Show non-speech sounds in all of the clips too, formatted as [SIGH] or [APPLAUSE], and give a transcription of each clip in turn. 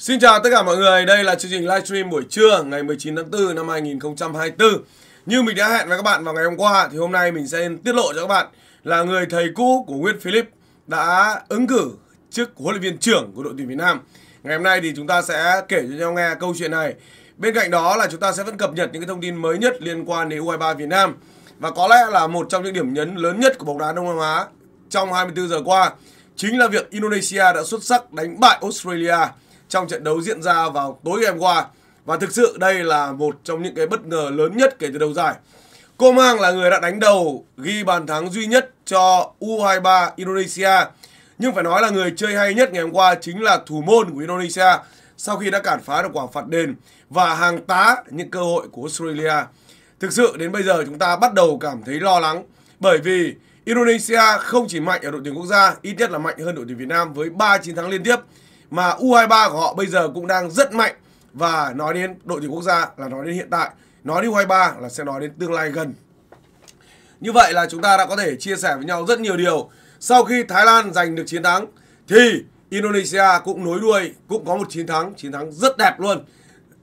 Xin chào tất cả mọi người, đây là chương trình livestream buổi trưa ngày 19 tháng 4 năm 2024. Như mình đã hẹn với các bạn vào ngày hôm qua thì hôm nay mình sẽ tiết lộ cho các bạn là người thầy cũ của Nguyễn Philip đã ứng cử chức huấn luyện viên trưởng của đội tuyển Việt Nam. Ngày hôm nay thì chúng ta sẽ kể cho nhau nghe câu chuyện này. Bên cạnh đó là chúng ta sẽ vẫn cập nhật những cái thông tin mới nhất liên quan đến U23 Việt Nam. Và có lẽ là một trong những điểm nhấn lớn nhất của bóng đá Đông Nam Á trong 24 giờ qua chính là việc Indonesia đã xuất sắc đánh bại Australia trong trận đấu diễn ra vào tối ngày hôm qua. Và thực sự đây là một trong những cái bất ngờ lớn nhất kể từ đầu giải. Cô Mang là người đã đánh đầu ghi bàn thắng duy nhất cho U23 Indonesia. Nhưng phải nói là người chơi hay nhất ngày hôm qua chính là thủ môn của Indonesia sau khi đã cản phá được quả phạt đền và hàng tá những cơ hội của Australia. Thực sự đến bây giờ chúng ta bắt đầu cảm thấy lo lắng bởi vì Indonesia không chỉ mạnh ở đội tuyển quốc gia, ít nhất là mạnh hơn đội tuyển Việt Nam với 3 chiến thắng liên tiếp mà U23 của họ bây giờ cũng đang rất mạnh và nói đến đội tuyển quốc gia là nói đến hiện tại, nói đến U23 là sẽ nói đến tương lai gần. Như vậy là chúng ta đã có thể chia sẻ với nhau rất nhiều điều. Sau khi Thái Lan giành được chiến thắng thì Indonesia cũng nối đuôi cũng có một chiến thắng, chiến thắng rất đẹp luôn.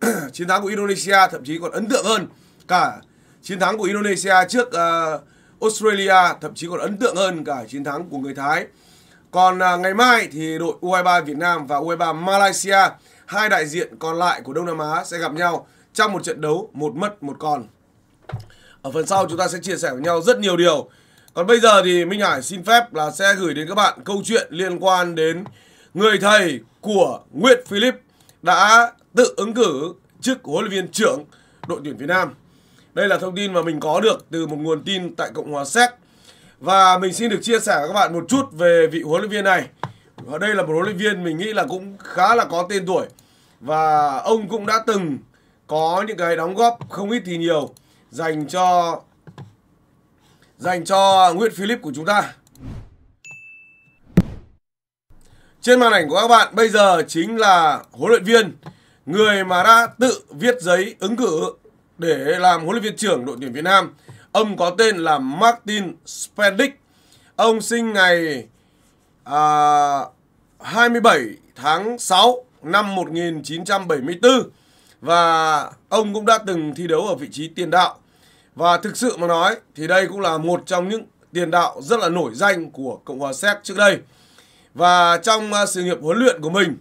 [CLEARS THROAT] chiến thắng của Indonesia thậm chí còn ấn tượng hơn cả chiến thắng của Indonesia trước uh, Australia thậm chí còn ấn tượng hơn cả chiến thắng của người Thái. Còn à, ngày mai thì đội U23 Việt Nam và U23 Malaysia, hai đại diện còn lại của Đông Nam Á sẽ gặp nhau trong một trận đấu một mất một còn. Ở phần sau chúng ta sẽ chia sẻ với nhau rất nhiều điều. Còn bây giờ thì Minh Hải xin phép là sẽ gửi đến các bạn câu chuyện liên quan đến người thầy của Nguyễn Philip đã tự ứng cử chức huấn luyện viên trưởng đội tuyển Việt Nam. Đây là thông tin mà mình có được từ một nguồn tin tại Cộng hòa Séc và mình xin được chia sẻ với các bạn một chút về vị huấn luyện viên này. Ở đây là một huấn luyện viên mình nghĩ là cũng khá là có tên tuổi. Và ông cũng đã từng có những cái đóng góp không ít thì nhiều dành cho dành cho Nguyễn Philip của chúng ta. Trên màn ảnh của các bạn bây giờ chính là huấn luyện viên người mà đã tự viết giấy ứng cử để làm huấn luyện viên trưởng đội tuyển Việt Nam Ông có tên là Martin Spedick. Ông sinh ngày à, 27 tháng 6 năm 1974 và ông cũng đã từng thi đấu ở vị trí tiền đạo. Và thực sự mà nói thì đây cũng là một trong những tiền đạo rất là nổi danh của Cộng hòa Séc trước đây. Và trong à, sự nghiệp huấn luyện của mình,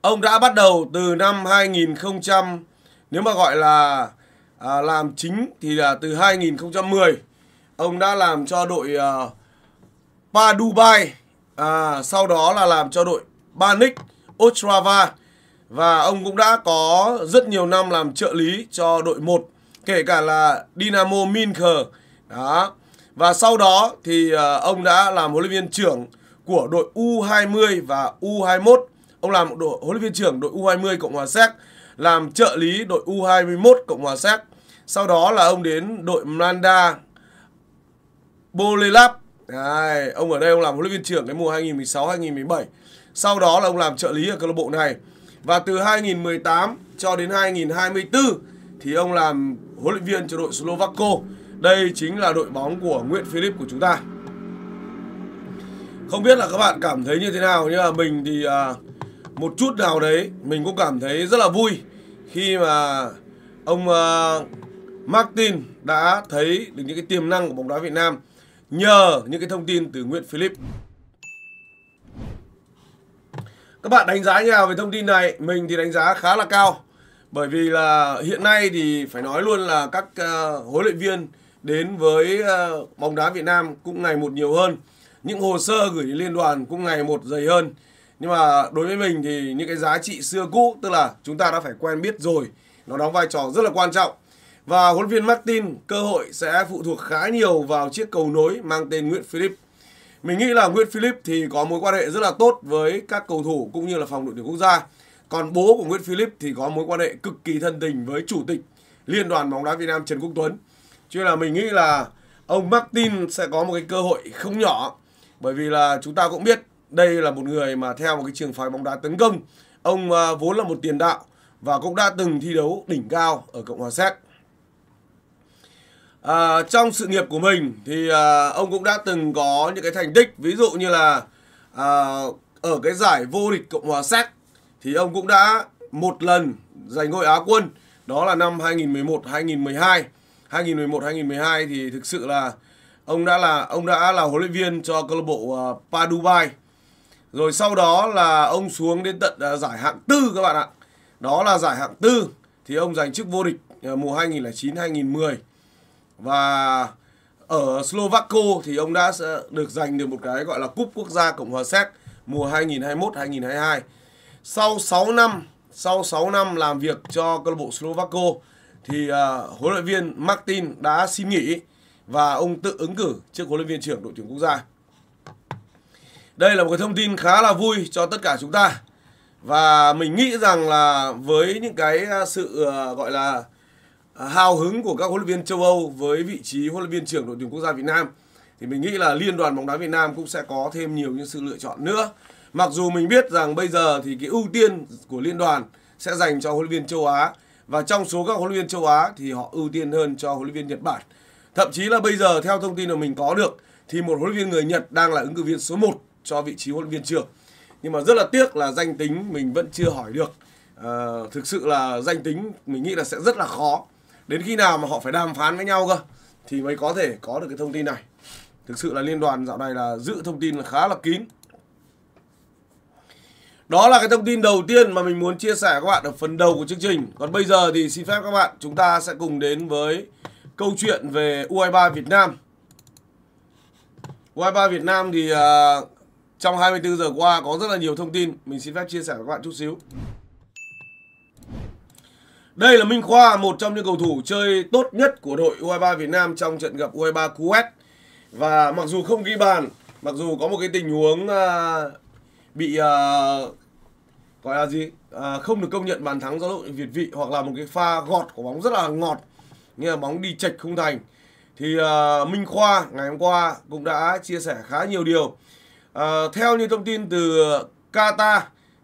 ông đã bắt đầu từ năm 2000 nếu mà gọi là à, làm chính thì là từ 2010 ông đã làm cho đội à, Pa Dubai à, sau đó là làm cho đội Banik Ostrava và ông cũng đã có rất nhiều năm làm trợ lý cho đội 1 kể cả là Dynamo Minsk đó và sau đó thì à, ông đã làm huấn luyện viên trưởng của đội U20 và U21 ông làm đội huấn luyện viên trưởng đội U20 Cộng hòa Séc làm trợ lý đội U21 Cộng hòa Séc. Sau đó là ông đến đội Mlanda Bolelab. Đấy, ông ở đây ông làm huấn luyện viên trưởng cái mùa 2016-2017. Sau đó là ông làm trợ lý ở câu lạc bộ này. Và từ 2018 cho đến 2024 thì ông làm huấn luyện viên cho đội Slovacco. Đây chính là đội bóng của Nguyễn Philip của chúng ta. Không biết là các bạn cảm thấy như thế nào nhưng mà mình thì uh, một chút nào đấy mình cũng cảm thấy rất là vui khi mà ông uh, Martin đã thấy được những cái tiềm năng của bóng đá Việt Nam nhờ những cái thông tin từ Nguyễn Philip. Các bạn đánh giá như nào về thông tin này? Mình thì đánh giá khá là cao. Bởi vì là hiện nay thì phải nói luôn là các uh, huấn luyện viên đến với uh, bóng đá Việt Nam cũng ngày một nhiều hơn. Những hồ sơ gửi đến liên đoàn cũng ngày một dày hơn nhưng mà đối với mình thì những cái giá trị xưa cũ tức là chúng ta đã phải quen biết rồi nó đóng vai trò rất là quan trọng và huấn viên Martin cơ hội sẽ phụ thuộc khá nhiều vào chiếc cầu nối mang tên Nguyễn Philip mình nghĩ là Nguyễn Philip thì có mối quan hệ rất là tốt với các cầu thủ cũng như là phòng đội tuyển quốc gia còn bố của Nguyễn Philip thì có mối quan hệ cực kỳ thân tình với chủ tịch Liên đoàn bóng đá Việt Nam Trần Quốc Tuấn cho nên là mình nghĩ là ông Martin sẽ có một cái cơ hội không nhỏ bởi vì là chúng ta cũng biết đây là một người mà theo một cái trường phái bóng đá tấn công. Ông à, vốn là một tiền đạo và cũng đã từng thi đấu đỉnh cao ở Cộng hòa Séc. À, trong sự nghiệp của mình thì à, ông cũng đã từng có những cái thành tích ví dụ như là à, ở cái giải vô địch Cộng hòa Séc thì ông cũng đã một lần giành ngôi Á quân đó là năm 2011 2012 2011 2012 thì thực sự là ông đã là ông đã là huấn luyện viên cho câu lạc bộ uh, à, Padubai rồi sau đó là ông xuống đến tận à, giải hạng tư các bạn ạ. Đó là giải hạng tư thì ông giành chức vô địch à, mùa 2009-2010. Và ở Slovakia thì ông đã được giành được một cái gọi là cúp quốc gia Cộng hòa Séc mùa 2021-2022. Sau 6 năm, sau 6 năm làm việc cho câu lạc bộ Slovakia, thì uh, huấn luyện viên Martin đã xin nghỉ và ông tự ứng cử trước huấn luyện viên trưởng đội tuyển quốc gia. Đây là một cái thông tin khá là vui cho tất cả chúng ta. Và mình nghĩ rằng là với những cái à, sự à, gọi là à, hào hứng của các huấn luyện viên châu Âu với vị trí huấn luyện viên trưởng đội tuyển quốc gia Việt Nam thì mình nghĩ là Liên đoàn bóng đá Việt Nam cũng sẽ có thêm nhiều những sự lựa chọn nữa. Mặc dù mình biết rằng bây giờ thì cái ưu tiên của liên đoàn sẽ dành cho huấn luyện viên châu Á và trong số các huấn luyện viên châu Á thì họ ưu tiên hơn cho huấn luyện viên Nhật Bản. Thậm chí là bây giờ theo thông tin mà mình có được thì một huấn luyện viên người Nhật đang là ứng cử viên số 1 cho vị trí huấn luyện viên trưởng nhưng mà rất là tiếc là danh tính mình vẫn chưa hỏi được à, thực sự là danh tính mình nghĩ là sẽ rất là khó đến khi nào mà họ phải đàm phán với nhau cơ thì mới có thể có được cái thông tin này thực sự là liên đoàn dạo này là giữ thông tin là khá là kín đó là cái thông tin đầu tiên mà mình muốn chia sẻ các bạn ở phần đầu của chương trình còn bây giờ thì xin phép các bạn chúng ta sẽ cùng đến với câu chuyện về U23 Việt Nam U23 Việt Nam thì uh, trong 24 giờ qua có rất là nhiều thông tin Mình xin phép chia sẻ với các bạn chút xíu Đây là Minh Khoa, một trong những cầu thủ chơi tốt nhất của đội U23 Việt Nam trong trận gặp U23 Kuwait Và mặc dù không ghi bàn, mặc dù có một cái tình huống uh, bị uh, gọi là gì uh, không được công nhận bàn thắng do đội Việt vị hoặc là một cái pha gọt của bóng rất là ngọt như là bóng đi chệch không thành thì uh, Minh Khoa ngày hôm qua cũng đã chia sẻ khá nhiều điều Ờ, theo như thông tin từ Qatar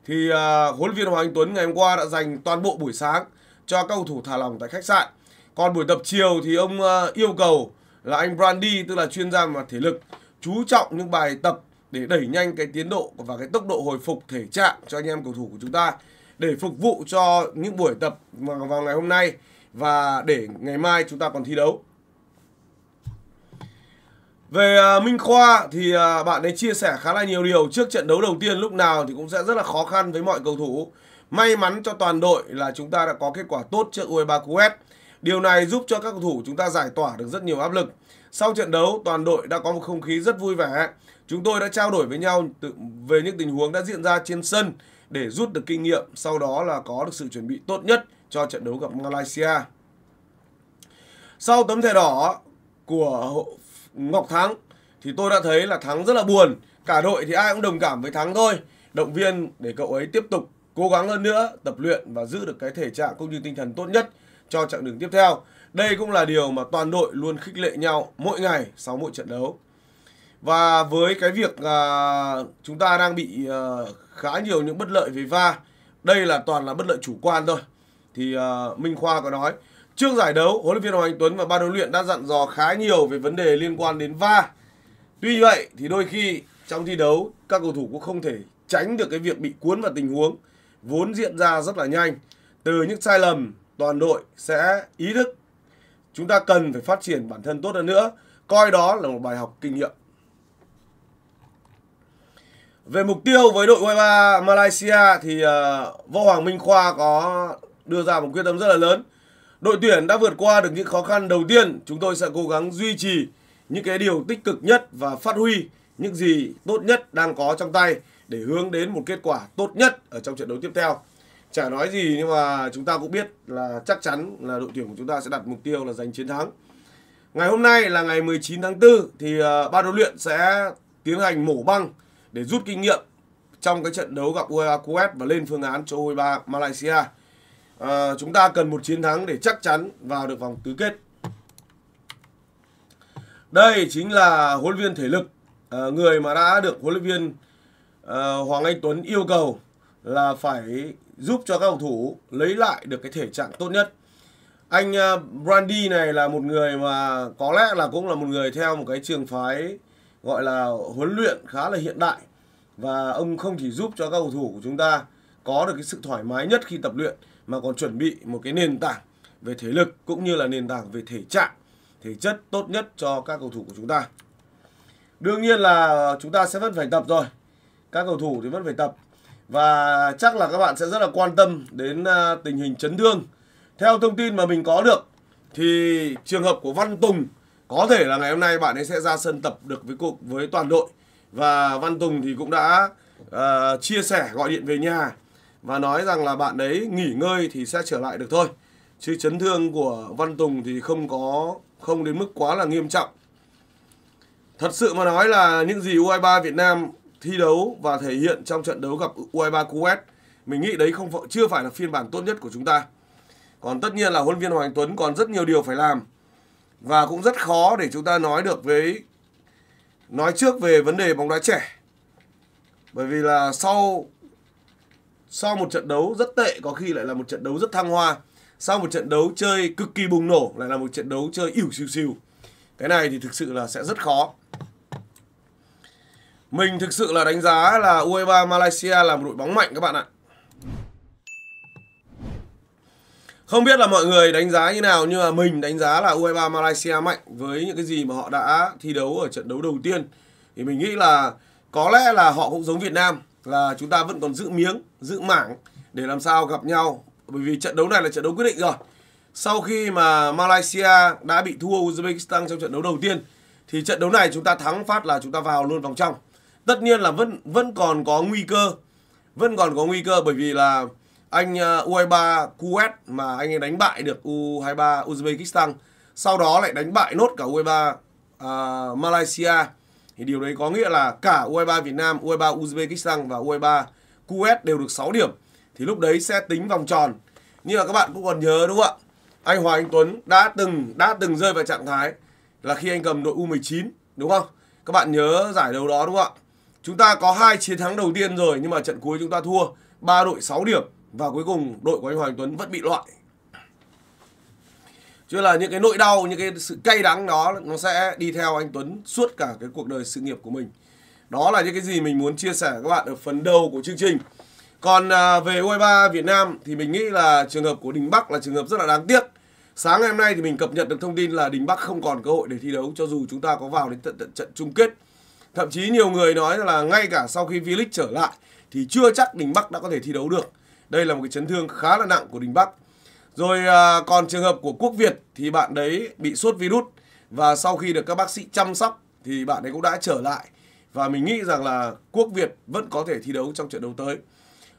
thì à, huấn luyện viên Hoàng Anh Tuấn ngày hôm qua đã dành toàn bộ buổi sáng cho các cầu thủ thả lòng tại khách sạn. Còn buổi tập chiều thì ông à, yêu cầu là anh Brandy tức là chuyên gia về thể lực chú trọng những bài tập để đẩy nhanh cái tiến độ và cái tốc độ hồi phục thể trạng cho anh em cầu thủ của chúng ta để phục vụ cho những buổi tập vào ngày hôm nay và để ngày mai chúng ta còn thi đấu. Về à, Minh Khoa thì à, bạn ấy chia sẻ khá là nhiều điều trước trận đấu đầu tiên lúc nào thì cũng sẽ rất là khó khăn với mọi cầu thủ. May mắn cho toàn đội là chúng ta đã có kết quả tốt trước U23 e Kuwait. Điều này giúp cho các cầu thủ chúng ta giải tỏa được rất nhiều áp lực. Sau trận đấu, toàn đội đã có một không khí rất vui vẻ. Chúng tôi đã trao đổi với nhau về những tình huống đã diễn ra trên sân để rút được kinh nghiệm, sau đó là có được sự chuẩn bị tốt nhất cho trận đấu gặp Malaysia. Sau tấm thẻ đỏ của Ngọc thắng thì tôi đã thấy là thắng rất là buồn. Cả đội thì ai cũng đồng cảm với thắng thôi. Động viên để cậu ấy tiếp tục cố gắng hơn nữa, tập luyện và giữ được cái thể trạng cũng như tinh thần tốt nhất cho chặng đường tiếp theo. Đây cũng là điều mà toàn đội luôn khích lệ nhau mỗi ngày sau mỗi trận đấu. Và với cái việc à, chúng ta đang bị à, khá nhiều những bất lợi về va, đây là toàn là bất lợi chủ quan thôi. Thì à, Minh Khoa có nói Trước giải đấu, huấn luyện viên Hoàng Anh Tuấn và ban huấn luyện đã dặn dò khá nhiều về vấn đề liên quan đến va. Tuy vậy thì đôi khi trong thi đấu các cầu thủ cũng không thể tránh được cái việc bị cuốn vào tình huống vốn diễn ra rất là nhanh. Từ những sai lầm, toàn đội sẽ ý thức chúng ta cần phải phát triển bản thân tốt hơn nữa, coi đó là một bài học kinh nghiệm. Về mục tiêu với đội U23 Malaysia thì uh, Võ Hoàng Minh Khoa có đưa ra một quyết tâm rất là lớn Đội tuyển đã vượt qua được những khó khăn đầu tiên, chúng tôi sẽ cố gắng duy trì những cái điều tích cực nhất và phát huy những gì tốt nhất đang có trong tay để hướng đến một kết quả tốt nhất ở trong trận đấu tiếp theo. Chả nói gì nhưng mà chúng ta cũng biết là chắc chắn là đội tuyển của chúng ta sẽ đặt mục tiêu là giành chiến thắng. Ngày hôm nay là ngày 19 tháng 4 thì ờ, ban huấn luyện sẽ tiến hành mổ băng để rút kinh nghiệm trong cái trận đấu gặp u Kuwait e và lên phương án cho U23 Malaysia à, chúng ta cần một chiến thắng để chắc chắn vào được vòng tứ kết. Đây chính là huấn luyện viên thể lực, à, người mà đã được huấn luyện viên à, Hoàng Anh Tuấn yêu cầu là phải giúp cho các cầu thủ lấy lại được cái thể trạng tốt nhất. Anh Brandy này là một người mà có lẽ là cũng là một người theo một cái trường phái gọi là huấn luyện khá là hiện đại và ông không chỉ giúp cho các cầu thủ của chúng ta có được cái sự thoải mái nhất khi tập luyện mà còn chuẩn bị một cái nền tảng về thể lực cũng như là nền tảng về thể trạng, thể chất tốt nhất cho các cầu thủ của chúng ta. Đương nhiên là chúng ta sẽ vẫn phải tập rồi. Các cầu thủ thì vẫn phải tập và chắc là các bạn sẽ rất là quan tâm đến à, tình hình chấn thương. Theo thông tin mà mình có được thì trường hợp của Văn Tùng có thể là ngày hôm nay bạn ấy sẽ ra sân tập được với cục với toàn đội và Văn Tùng thì cũng đã uh, chia sẻ gọi điện về nhà và nói rằng là bạn ấy nghỉ ngơi thì sẽ trở lại được thôi. Chứ chấn thương của Văn Tùng thì không có không đến mức quá là nghiêm trọng. Thật sự mà nói là những gì U23 Việt Nam thi đấu và thể hiện trong trận đấu gặp U23 Kuwait, mình nghĩ đấy không chưa phải là phiên bản tốt nhất của chúng ta. Còn tất nhiên là huấn viên Hoàng Tuấn còn rất nhiều điều phải làm và cũng rất khó để chúng ta nói được với nói trước về vấn đề bóng đá trẻ. Bởi vì là sau sau một trận đấu rất tệ có khi lại là một trận đấu rất thăng hoa sau một trận đấu chơi cực kỳ bùng nổ lại là một trận đấu chơi ỉu xìu xìu cái này thì thực sự là sẽ rất khó mình thực sự là đánh giá là U23 Malaysia là một đội bóng mạnh các bạn ạ Không biết là mọi người đánh giá như nào nhưng mà mình đánh giá là U23 Malaysia mạnh với những cái gì mà họ đã thi đấu ở trận đấu đầu tiên thì mình nghĩ là có lẽ là họ cũng giống Việt Nam là chúng ta vẫn còn giữ miếng, giữ mảng để làm sao gặp nhau bởi vì trận đấu này là trận đấu quyết định rồi. Sau khi mà Malaysia đã bị thua Uzbekistan trong trận đấu đầu tiên thì trận đấu này chúng ta thắng phát là chúng ta vào luôn vòng trong. Tất nhiên là vẫn vẫn còn có nguy cơ. Vẫn còn có nguy cơ bởi vì là anh U23 uh, Kuwait mà anh ấy đánh bại được U23 Uzbekistan, sau đó lại đánh bại nốt cả U23 uh, Malaysia thì điều đấy có nghĩa là cả U23 Việt Nam, U23 Uzbekistan và U23 Kuwait đều được 6 điểm. Thì lúc đấy sẽ tính vòng tròn. Như là các bạn cũng còn nhớ đúng không ạ? Anh Hoàng Anh Tuấn đã từng đã từng rơi vào trạng thái là khi anh cầm đội U19 đúng không? Các bạn nhớ giải đấu đó đúng không ạ? Chúng ta có hai chiến thắng đầu tiên rồi nhưng mà trận cuối chúng ta thua ba đội 6 điểm và cuối cùng đội của anh Hoàng Tuấn vẫn bị loại chứ là những cái nỗi đau những cái sự cay đắng đó nó sẽ đi theo anh Tuấn suốt cả cái cuộc đời sự nghiệp của mình đó là những cái gì mình muốn chia sẻ các bạn ở phần đầu của chương trình còn à, về U23 Việt Nam thì mình nghĩ là trường hợp của Đình Bắc là trường hợp rất là đáng tiếc sáng ngày hôm nay thì mình cập nhật được thông tin là Đình Bắc không còn cơ hội để thi đấu cho dù chúng ta có vào đến tận, tận trận chung kết thậm chí nhiều người nói là ngay cả sau khi V-League trở lại thì chưa chắc Đình Bắc đã có thể thi đấu được đây là một cái chấn thương khá là nặng của Đình Bắc rồi à, còn trường hợp của Quốc Việt thì bạn đấy bị sốt virus và sau khi được các bác sĩ chăm sóc thì bạn ấy cũng đã trở lại và mình nghĩ rằng là Quốc Việt vẫn có thể thi đấu trong trận đấu tới.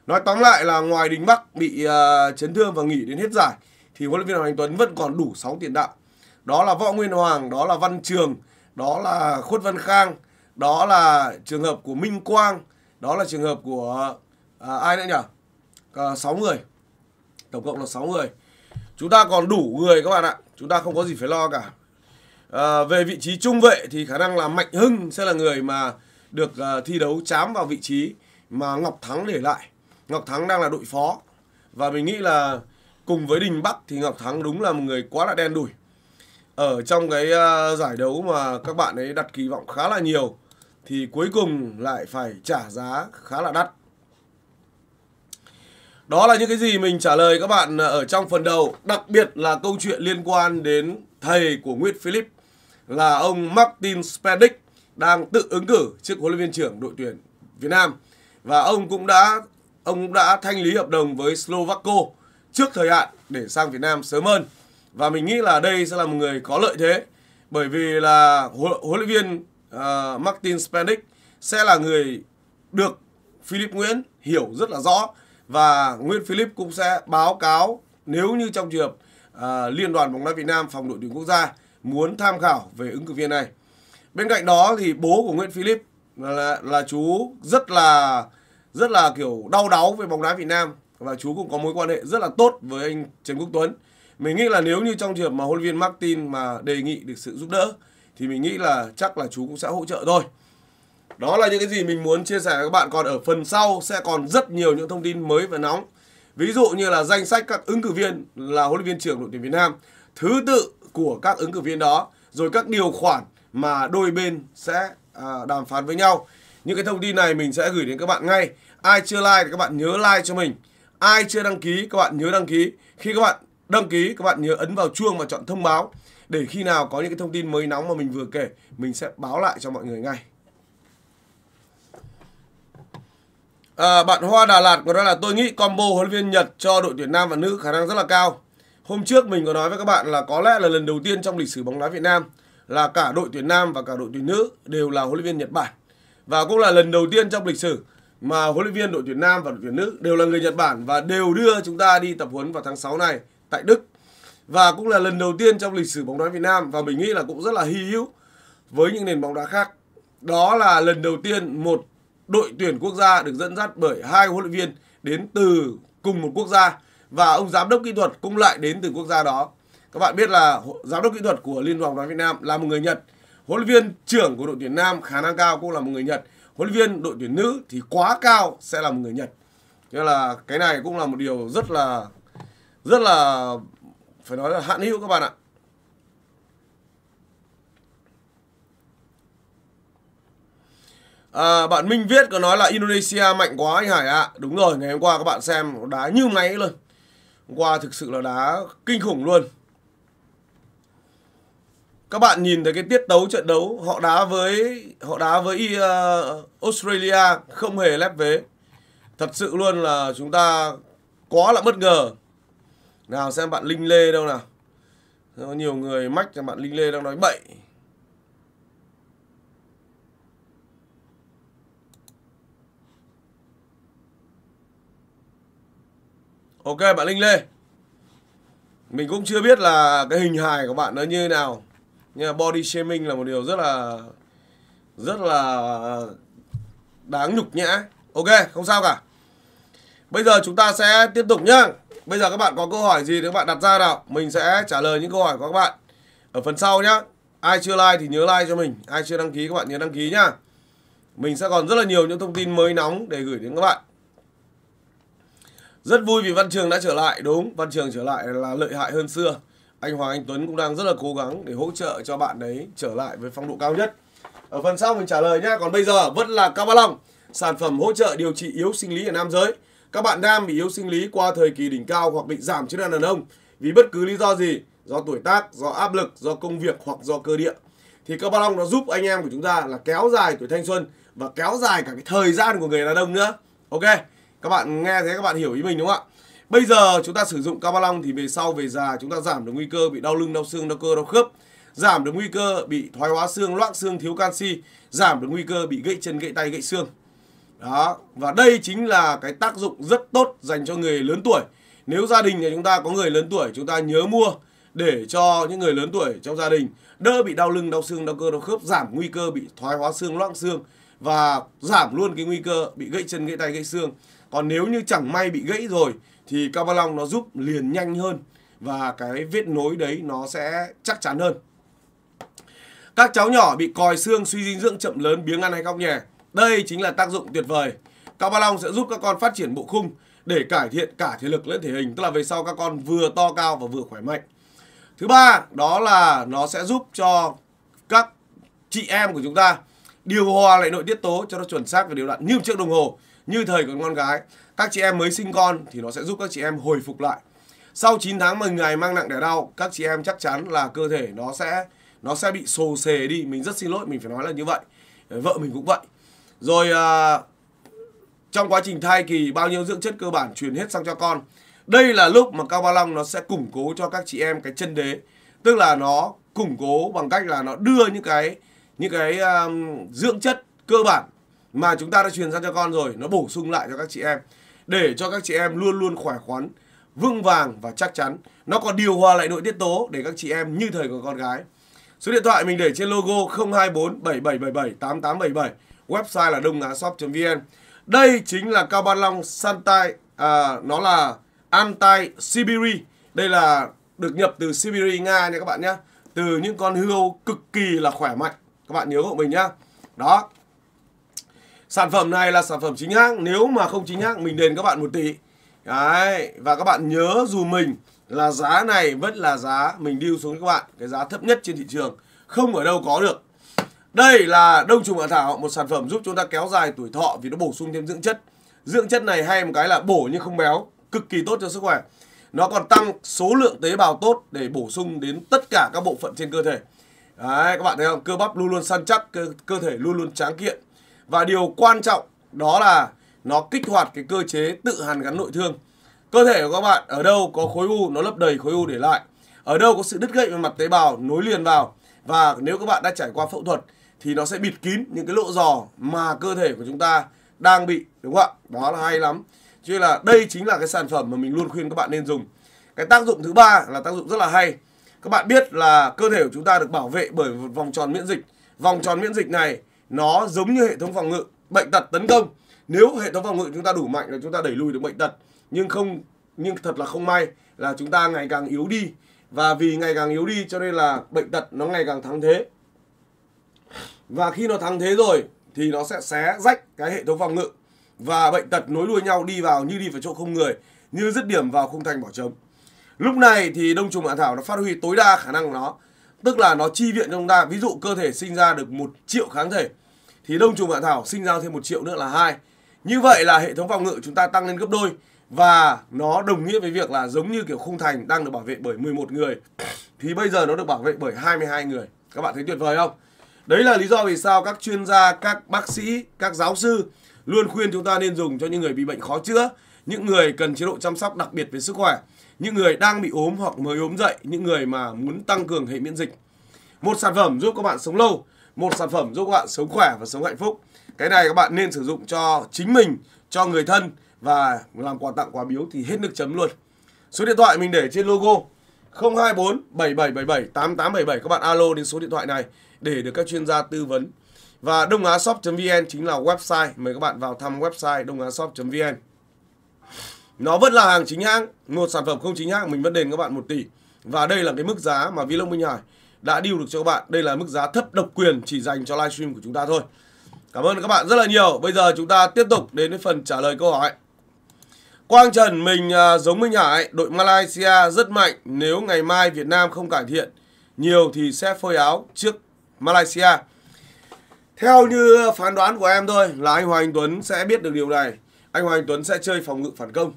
Nói tóm lại là ngoài Đình Bắc bị uh, chấn thương và nghỉ đến hết giải thì huấn luyện viên Hoàng Tuấn vẫn còn đủ 6 tiền đạo. Đó là Võ Nguyên Hoàng, đó là Văn Trường, đó là Khuất Văn Khang, đó là trường hợp của Minh Quang, đó là trường hợp của uh, ai nữa nhỉ? Ờ, uh, 6 người. Tổng cộng là 6 người. Chúng ta còn đủ người các bạn ạ Chúng ta không có gì phải lo cả à, Về vị trí trung vệ thì khả năng là Mạnh Hưng sẽ là người mà được uh, thi đấu chám vào vị trí mà Ngọc Thắng để lại Ngọc Thắng đang là đội phó Và mình nghĩ là cùng với Đình Bắc thì Ngọc Thắng đúng là một người quá là đen đủi Ở trong cái uh, giải đấu mà các bạn ấy đặt kỳ vọng khá là nhiều Thì cuối cùng lại phải trả giá khá là đắt đó là những cái gì mình trả lời các bạn ờ, ở trong phần đầu, đặc biệt là câu chuyện liên quan đến thầy của Nguyễn Philip là ông Martin Spedick đang tự ứng cử chức huấn luyện viên trưởng đội tuyển Việt Nam và ông cũng đã ông cũng đã thanh lý hợp đồng với Slovakia trước thời hạn để sang Việt Nam sớm hơn và mình nghĩ là đây sẽ là một người có lợi thế bởi vì là huấn luyện viên uh, Martin Spedick sẽ là người được Philip Nguyễn hiểu rất là rõ và Nguyễn Philip cũng sẽ báo cáo nếu như trong trường hợp à, Liên đoàn bóng đá Việt Nam phòng đội tuyển quốc gia muốn tham khảo về ứng cử viên này. Bên cạnh đó thì bố của Nguyễn Philip là là chú rất là rất là kiểu đau đáu về bóng đá Việt Nam và chú cũng có mối quan hệ rất là tốt với anh Trần Quốc Tuấn. Mình nghĩ là nếu như trong trường hợp mà huấn luyện viên Martin mà đề nghị được sự giúp đỡ thì mình nghĩ là chắc là chú cũng sẽ hỗ trợ thôi. Đó là những cái gì mình muốn chia sẻ với các bạn Còn ở phần sau sẽ còn rất nhiều những thông tin mới và nóng Ví dụ như là danh sách các ứng cử viên là huấn luyện viên trưởng đội tuyển Việt Nam Thứ tự của các ứng cử viên đó Rồi các điều khoản mà đôi bên sẽ à, đàm phán với nhau Những cái thông tin này mình sẽ gửi đến các bạn ngay Ai chưa like thì các bạn nhớ like cho mình Ai chưa đăng ký các bạn nhớ đăng ký Khi các bạn đăng ký các bạn nhớ ấn vào chuông và chọn thông báo để khi nào có những cái thông tin mới nóng mà mình vừa kể mình sẽ báo lại cho mọi người ngay À, bạn Hoa Đà Lạt của đó là tôi nghĩ combo huấn luyện viên Nhật cho đội tuyển nam và nữ khả năng rất là cao. Hôm trước mình có nói với các bạn là có lẽ là lần đầu tiên trong lịch sử bóng đá Việt Nam là cả đội tuyển nam và cả đội tuyển nữ đều là huấn luyện viên Nhật Bản. Và cũng là lần đầu tiên trong lịch sử mà huấn luyện viên đội tuyển nam và đội tuyển nữ đều là người Nhật Bản và đều đưa chúng ta đi tập huấn vào tháng 6 này tại Đức. Và cũng là lần đầu tiên trong lịch sử bóng đá Việt Nam và mình nghĩ là cũng rất là hy hữu với những nền bóng đá khác. Đó là lần đầu tiên một đội tuyển quốc gia được dẫn dắt bởi hai huấn luyện viên đến từ cùng một quốc gia và ông giám đốc kỹ thuật cũng lại đến từ quốc gia đó. Các bạn biết là giám đốc kỹ thuật của Liên đoàn bóng Việt Nam là một người Nhật. Huấn luyện viên trưởng của đội tuyển nam khả năng cao cũng là một người Nhật. Huấn luyện viên đội tuyển nữ thì quá cao sẽ là một người Nhật. Cho nên là cái này cũng là một điều rất là rất là phải nói là hạn hữu các bạn ạ. À, bạn Minh viết có nói là Indonesia mạnh quá anh Hải ạ. À. Đúng rồi, ngày hôm qua các bạn xem đá như máy luôn. Hôm qua thực sự là đá kinh khủng luôn. Các bạn nhìn thấy cái tiết tấu trận đấu, họ đá với họ đá với uh, Australia không hề lép vế. Thật sự luôn là chúng ta quá là bất ngờ. Nào xem bạn Linh Lê đâu nào. Có nhiều người mách cho bạn Linh Lê đang nói bậy. ok bạn linh lê mình cũng chưa biết là cái hình hài của bạn nó như thế nào nhưng mà body shaming là một điều rất là rất là đáng nhục nhã ok không sao cả bây giờ chúng ta sẽ tiếp tục nhá bây giờ các bạn có câu hỏi gì thì các bạn đặt ra nào mình sẽ trả lời những câu hỏi của các bạn ở phần sau nhá ai chưa like thì nhớ like cho mình ai chưa đăng ký các bạn nhớ đăng ký nhá mình sẽ còn rất là nhiều những thông tin mới nóng để gửi đến các bạn rất vui vì Văn Trường đã trở lại, đúng, Văn Trường trở lại là lợi hại hơn xưa. Anh Hoàng Anh Tuấn cũng đang rất là cố gắng để hỗ trợ cho bạn đấy trở lại với phong độ cao nhất. Ở phần sau mình trả lời nhé, còn bây giờ vẫn là Cao Ba Long, sản phẩm hỗ trợ điều trị yếu sinh lý ở nam giới. Các bạn nam bị yếu sinh lý qua thời kỳ đỉnh cao hoặc bị giảm chức năng đàn ông vì bất cứ lý do gì, do tuổi tác, do áp lực, do công việc hoặc do cơ địa. Thì Cao Ba Long nó giúp anh em của chúng ta là kéo dài tuổi thanh xuân và kéo dài cả cái thời gian của người đàn ông nữa. Ok. Các bạn nghe thế các bạn hiểu ý mình đúng không ạ? Bây giờ chúng ta sử dụng cao ba long thì về sau về già chúng ta giảm được nguy cơ bị đau lưng, đau xương, đau cơ, đau khớp, giảm được nguy cơ bị thoái hóa xương, loãng xương, thiếu canxi, giảm được nguy cơ bị gãy chân, gãy tay, gãy xương. Đó, và đây chính là cái tác dụng rất tốt dành cho người lớn tuổi. Nếu gia đình nhà chúng ta có người lớn tuổi, chúng ta nhớ mua để cho những người lớn tuổi trong gia đình đỡ bị đau lưng, đau xương, đau cơ, đau khớp, giảm nguy cơ bị thoái hóa xương, loãng xương và giảm luôn cái nguy cơ bị gãy chân, gãy tay, gãy xương. Còn nếu như chẳng may bị gãy rồi thì cabo long nó giúp liền nhanh hơn và cái vết nối đấy nó sẽ chắc chắn hơn. Các cháu nhỏ bị còi xương suy dinh dưỡng chậm lớn biếng ăn hay không nhè. Đây chính là tác dụng tuyệt vời. Cabo long sẽ giúp các con phát triển bộ khung để cải thiện cả thể lực lẫn thể hình, tức là về sau các con vừa to cao và vừa khỏe mạnh. Thứ ba, đó là nó sẽ giúp cho các chị em của chúng ta điều hòa lại nội tiết tố cho nó chuẩn xác và điều đặn như một chiếc đồng hồ như thời còn con gái. Các chị em mới sinh con thì nó sẽ giúp các chị em hồi phục lại. Sau 9 tháng 10 ngày mang nặng đẻ đau, các chị em chắc chắn là cơ thể nó sẽ nó sẽ bị xồ xề đi. Mình rất xin lỗi, mình phải nói là như vậy. Ờ, vợ mình cũng vậy. Rồi à, trong quá trình thai kỳ bao nhiêu dưỡng chất cơ bản truyền hết sang cho con. Đây là lúc mà cao ba long nó sẽ củng cố cho các chị em cái chân đế, tức là nó củng cố bằng cách là nó đưa những cái những cái um, dưỡng chất cơ bản mà chúng ta đã truyền sang cho con rồi nó bổ sung lại cho các chị em để cho các chị em luôn luôn khỏe khoắn vững vàng và chắc chắn nó còn điều hòa lại nội tiết tố để các chị em như thời của con gái số điện thoại mình để trên logo 024 7777 8877 website là đông á shop vn đây chính là cao ban long santai à, nó là antai sibiri đây là được nhập từ sibiri nga nha các bạn nhé từ những con hươu cực kỳ là khỏe mạnh các bạn nhớ hộ mình nhá đó sản phẩm này là sản phẩm chính hãng nếu mà không chính hãng mình đền các bạn một tỷ đấy và các bạn nhớ dù mình là giá này vẫn là giá mình điêu xuống các bạn cái giá thấp nhất trên thị trường không ở đâu có được đây là đông trùng hạ thảo một sản phẩm giúp chúng ta kéo dài tuổi thọ vì nó bổ sung thêm dưỡng chất dưỡng chất này hay một cái là bổ nhưng không béo cực kỳ tốt cho sức khỏe nó còn tăng số lượng tế bào tốt để bổ sung đến tất cả các bộ phận trên cơ thể Đấy, các bạn thấy không? Cơ bắp luôn luôn săn chắc, cơ, cơ thể luôn luôn tráng kiện. Và điều quan trọng đó là nó kích hoạt cái cơ chế tự hàn gắn nội thương. Cơ thể của các bạn ở đâu có khối u nó lấp đầy khối u để lại. Ở đâu có sự đứt gãy về mặt tế bào nối liền vào và nếu các bạn đã trải qua phẫu thuật thì nó sẽ bịt kín những cái lỗ giò mà cơ thể của chúng ta đang bị đúng không ạ? Đó là hay lắm. Cho là đây chính là cái sản phẩm mà mình luôn khuyên các bạn nên dùng. Cái tác dụng thứ ba là tác dụng rất là hay. Các bạn biết là cơ thể của chúng ta được bảo vệ bởi một vòng tròn miễn dịch. Vòng tròn miễn dịch này nó giống như hệ thống phòng ngự bệnh tật tấn công nếu hệ thống phòng ngự chúng ta đủ mạnh là chúng ta đẩy lùi được bệnh tật nhưng không nhưng thật là không may là chúng ta ngày càng yếu đi và vì ngày càng yếu đi cho nên là bệnh tật nó ngày càng thắng thế và khi nó thắng thế rồi thì nó sẽ xé rách cái hệ thống phòng ngự và bệnh tật nối đuôi nhau đi vào như đi vào chỗ không người như dứt điểm vào khung thành bỏ trống lúc này thì đông trùng hạ thảo nó phát huy tối đa khả năng của nó tức là nó chi viện cho chúng ta ví dụ cơ thể sinh ra được một triệu kháng thể thì đông trùng hạ thảo sinh ra thêm một triệu nữa là hai như vậy là hệ thống phòng ngự chúng ta tăng lên gấp đôi và nó đồng nghĩa với việc là giống như kiểu khung thành đang được bảo vệ bởi 11 người thì bây giờ nó được bảo vệ bởi 22 người các bạn thấy tuyệt vời không đấy là lý do vì sao các chuyên gia các bác sĩ các giáo sư luôn khuyên chúng ta nên dùng cho những người bị bệnh khó chữa những người cần chế độ chăm sóc đặc biệt về sức khỏe, những người đang bị ốm hoặc mới ốm dậy, những người mà muốn tăng cường hệ miễn dịch. Một sản phẩm giúp các bạn sống lâu, một sản phẩm giúp các bạn sống khỏe và sống hạnh phúc. Cái này các bạn nên sử dụng cho chính mình, cho người thân và làm quà tặng quà biếu thì hết nước chấm luôn. Số điện thoại mình để trên logo 024 7777 8877 các bạn alo đến số điện thoại này để được các chuyên gia tư vấn. Và đông á shop.vn chính là website, mời các bạn vào thăm website đông á shop.vn nó vẫn là hàng chính hãng một sản phẩm không chính hãng mình vẫn đền các bạn 1 tỷ và đây là cái mức giá mà Vlog Minh Hải đã điều được cho các bạn đây là mức giá thấp độc quyền chỉ dành cho livestream của chúng ta thôi cảm ơn các bạn rất là nhiều bây giờ chúng ta tiếp tục đến với phần trả lời câu hỏi Quang Trần mình à, giống Minh Hải đội Malaysia rất mạnh nếu ngày mai Việt Nam không cải thiện nhiều thì sẽ phơi áo trước Malaysia theo như phán đoán của em thôi là anh Hoàng Anh Tuấn sẽ biết được điều này anh Hoàng Anh Tuấn sẽ chơi phòng ngự phản công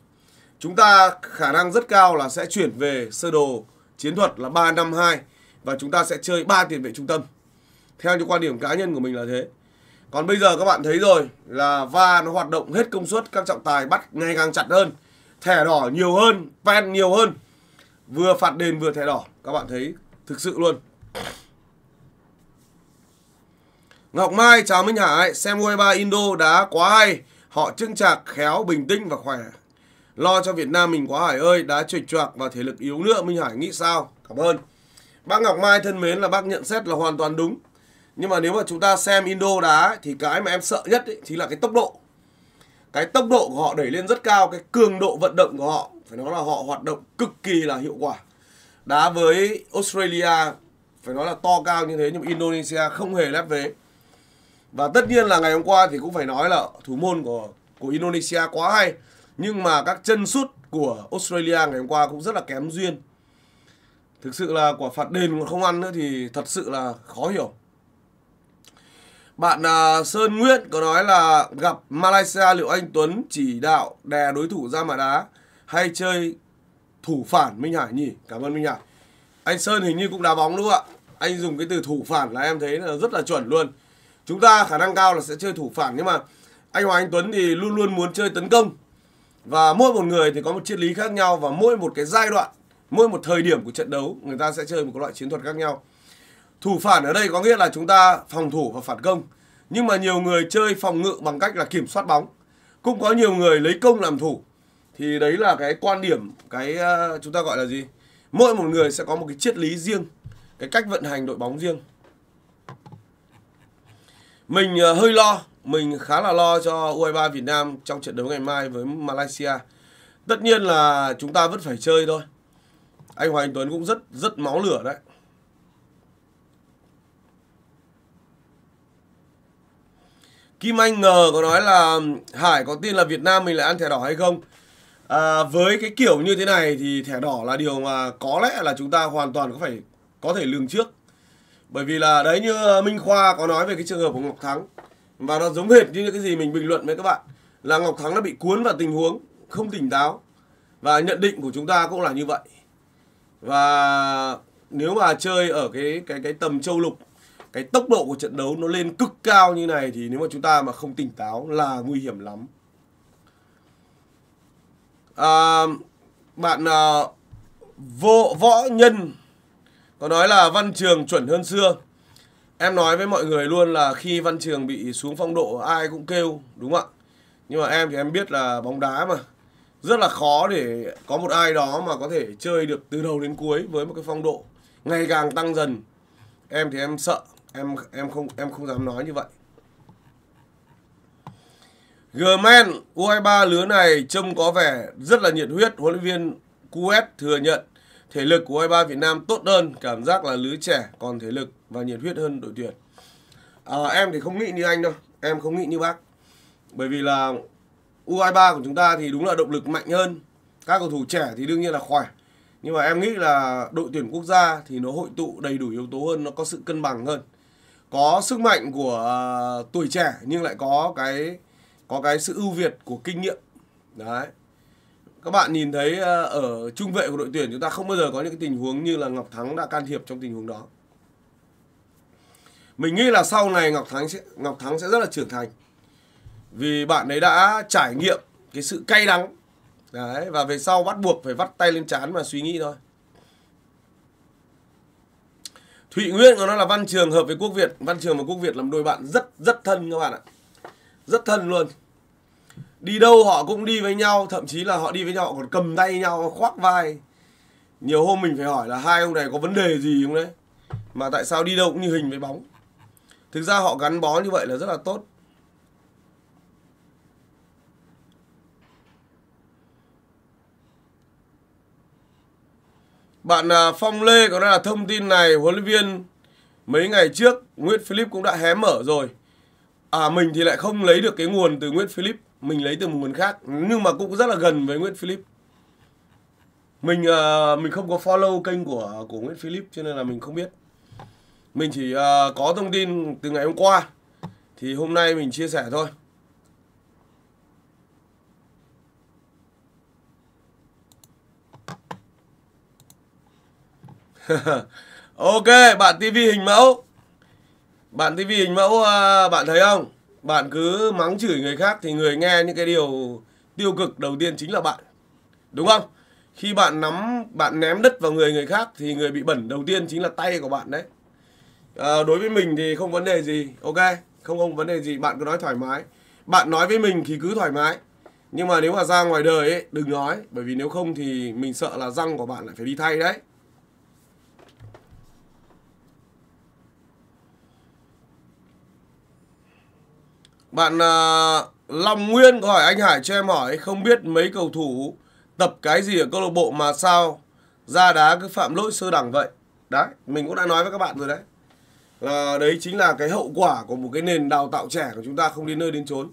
Chúng ta khả năng rất cao là sẽ chuyển về sơ đồ chiến thuật là 352 và chúng ta sẽ chơi ba tiền vệ trung tâm. Theo những quan điểm cá nhân của mình là thế. Còn bây giờ các bạn thấy rồi là va nó hoạt động hết công suất, các trọng tài bắt ngày càng chặt hơn, thẻ đỏ nhiều hơn, pen nhiều hơn. Vừa phạt đền vừa thẻ đỏ, các bạn thấy thực sự luôn. Ngọc Mai chào Minh Hải, xem U23 Indo đá quá hay, họ chững trạc khéo, bình tĩnh và khỏe. Lo cho Việt Nam mình quá Hải ơi, đá trịch choạc và thể lực yếu nữa Minh Hải nghĩ sao? Cảm ơn. Bác Ngọc Mai thân mến là bác nhận xét là hoàn toàn đúng. Nhưng mà nếu mà chúng ta xem Indo đá thì cái mà em sợ nhất ấy, chính là cái tốc độ. Cái tốc độ của họ đẩy lên rất cao, cái cường độ vận động của họ phải nói là họ hoạt động cực kỳ là hiệu quả. Đá với Australia phải nói là to cao như thế nhưng Indonesia không hề lép vế. Và tất nhiên là ngày hôm qua thì cũng phải nói là thủ môn của của Indonesia quá hay nhưng mà các chân sút của Australia ngày hôm qua cũng rất là kém duyên thực sự là quả phạt đền mà không ăn nữa thì thật sự là khó hiểu bạn à, Sơn Nguyễn có nói là gặp Malaysia liệu anh Tuấn chỉ đạo đè đối thủ ra mà đá hay chơi thủ phản Minh Hải nhỉ? Cảm ơn Minh Hải. Anh Sơn hình như cũng đá bóng đúng không ạ? Anh dùng cái từ thủ phản là em thấy là rất là chuẩn luôn. Chúng ta khả năng cao là sẽ chơi thủ phản nhưng mà anh Hoàng Anh Tuấn thì luôn luôn muốn chơi tấn công và mỗi một người thì có một triết lý khác nhau và mỗi một cái giai đoạn, mỗi một thời điểm của trận đấu người ta sẽ chơi một loại chiến thuật khác nhau. Thủ phản ở đây có nghĩa là chúng ta phòng thủ và phản công. Nhưng mà nhiều người chơi phòng ngự bằng cách là kiểm soát bóng. Cũng có nhiều người lấy công làm thủ. Thì đấy là cái quan điểm, cái ờ, chúng ta gọi là gì? Mỗi một người sẽ có một cái triết lý riêng, cái cách vận hành đội bóng riêng. Mình ờ, hơi lo mình khá là lo cho U23 Việt Nam trong trận đấu ngày mai với Malaysia. Tất nhiên là chúng ta vẫn phải chơi thôi. Anh Hoàng Anh Tuấn cũng rất rất máu lửa đấy. Kim Anh ngờ có nói là Hải có tin là Việt Nam mình lại ăn thẻ đỏ hay không? À, với cái kiểu như thế này thì thẻ đỏ là điều mà có lẽ là chúng ta hoàn toàn có phải có thể lường trước. Bởi vì là đấy như Minh Khoa có nói về cái trường hợp của Ngọc Thắng và nó giống hệt như cái gì mình bình luận với các bạn là Ngọc Thắng đã bị cuốn vào tình huống không tỉnh táo và nhận định của chúng ta cũng là như vậy và nếu mà chơi ở cái cái cái tầm châu lục cái tốc độ của trận đấu nó lên cực cao như này thì nếu mà chúng ta mà không tỉnh táo là nguy hiểm lắm à, bạn à, vô võ nhân có nói là văn trường chuẩn hơn xưa em nói với mọi người luôn là khi văn trường bị xuống phong độ ai cũng kêu đúng không ạ nhưng mà em thì em biết là bóng đá mà rất là khó để có một ai đó mà có thể chơi được từ đầu đến cuối với một cái phong độ ngày càng tăng dần em thì em sợ em em không em không dám nói như vậy Gmen U23 lứa này trông có vẻ rất là nhiệt huyết huấn luyện viên Cuet thừa nhận Thể lực của U23 Việt Nam tốt hơn, cảm giác là lứa trẻ còn thể lực và nhiệt huyết hơn đội tuyển. À, em thì không nghĩ như anh đâu, em không nghĩ như bác. Bởi vì là U23 của chúng ta thì đúng là động lực mạnh hơn. Các cầu thủ trẻ thì đương nhiên là khỏe. Nhưng mà em nghĩ là đội tuyển quốc gia thì nó hội tụ đầy đủ yếu tố hơn, nó có sự cân bằng hơn. Có sức mạnh của uh, tuổi trẻ nhưng lại có cái có cái sự ưu việt của kinh nghiệm. Đấy các bạn nhìn thấy ờ, ở trung vệ của đội tuyển chúng ta không bao giờ có những cái tình huống như là Ngọc Thắng đã can thiệp trong tình huống đó. Mình nghĩ là sau này Ngọc Thắng sẽ Ngọc Thắng sẽ rất là trưởng thành. Vì bạn ấy đã trải nghiệm cái sự cay đắng. Đấy và về sau bắt buộc phải vắt tay lên chán và suy nghĩ thôi. Thụy Nguyên của nó là Văn Trường hợp với Quốc Việt, Văn Trường và Quốc Việt làm đôi bạn rất rất thân các bạn ạ. Rất thân luôn đi đâu họ cũng đi với nhau thậm chí là họ đi với nhau còn cầm tay nhau khoác vai nhiều hôm mình phải hỏi là hai ông này có vấn đề gì không đấy mà tại sao đi đâu cũng như hình với bóng thực ra họ gắn bó như vậy là rất là tốt bạn à, phong lê có nói là thông tin này huấn luyện viên mấy ngày trước nguyễn philip cũng đã hé mở rồi à mình thì lại không lấy được cái nguồn từ nguyễn philip mình lấy từ một nguồn khác nhưng mà cũng rất là gần với Nguyễn Philip mình uh, mình không có follow kênh của của Nguyễn Philip cho nên là mình không biết mình chỉ uh, có thông tin từ ngày hôm qua thì hôm nay mình chia sẻ thôi [LAUGHS] ok bạn TV hình mẫu bạn TV hình mẫu uh, bạn thấy không bạn cứ mắng chửi người khác thì người nghe những cái điều tiêu cực đầu tiên chính là bạn đúng không khi bạn nắm bạn ném đất vào người người khác thì người bị bẩn đầu tiên chính là tay của bạn đấy à, đối với mình thì không vấn đề gì ok không không vấn đề gì bạn cứ nói thoải mái bạn nói với mình thì cứ thoải mái nhưng mà nếu mà ra ngoài đời ấy đừng nói bởi vì nếu không thì mình sợ là răng của bạn lại phải đi thay đấy Bạn uh, Long Nguyên có hỏi anh Hải cho em hỏi không biết mấy cầu thủ tập cái gì ở câu lạc bộ mà sao ra đá cứ phạm lỗi sơ đẳng vậy. Đấy, mình cũng đã nói với các bạn rồi đấy. Là đấy chính là cái hậu quả của một cái nền đào tạo trẻ của chúng ta không đi nơi đến chốn.